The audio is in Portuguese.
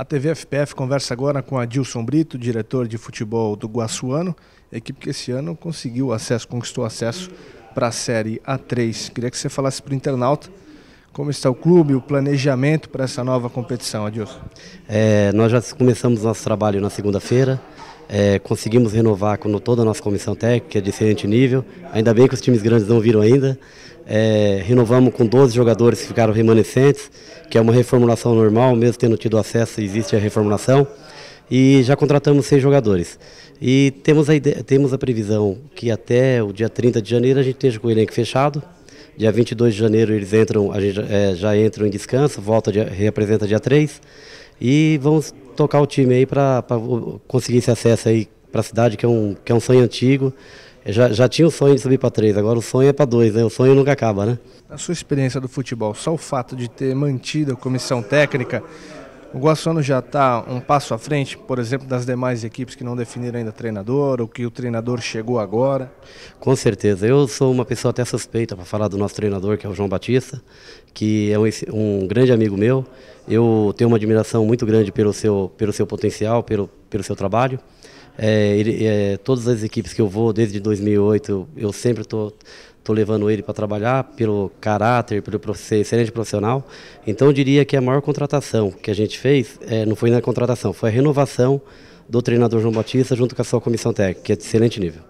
A TV FPF conversa agora com Adilson Brito, diretor de futebol do Guaçuano, equipe que esse ano conseguiu acesso, conquistou acesso para a Série A3. Queria que você falasse para o internauta como está o clube, o planejamento para essa nova competição, Adilson? É, nós já começamos nosso trabalho na segunda-feira. É, conseguimos renovar com toda a nossa comissão técnica de excelente nível. Ainda bem que os times grandes não viram ainda. É, renovamos com 12 jogadores que ficaram remanescentes, que é uma reformulação normal, mesmo tendo tido acesso, existe a reformulação. E já contratamos seis jogadores. E temos a, ideia, temos a previsão que até o dia 30 de janeiro a gente esteja com o elenco fechado, Dia 22 de janeiro eles entram, a gente já, é, já entram em descanso, volta, de, reapresenta dia 3 e vamos tocar o time aí para conseguir esse acesso aí para a cidade, que é, um, que é um sonho antigo. É, já, já tinha o sonho de subir para três, agora o sonho é para dois, né? O sonho nunca acaba, né? Na sua experiência do futebol, só o fato de ter mantido a comissão técnica o Guaçuano já está um passo à frente, por exemplo, das demais equipes que não definiram ainda treinador, ou que o treinador chegou agora? Com certeza. Eu sou uma pessoa até suspeita para falar do nosso treinador, que é o João Batista, que é um, um grande amigo meu eu tenho uma admiração muito grande pelo seu, pelo seu potencial, pelo, pelo seu trabalho. É, ele, é, todas as equipes que eu vou, desde 2008, eu, sempre estou tô, tô levando ele para trabalhar pelo caráter, pelo ser excelente profissional. Então, eu diria que a maior contratação que a gente fez é, não foi na contratação, foi a renovação do treinador João Batista junto com a sua comissão técnica, que é de excelente nível.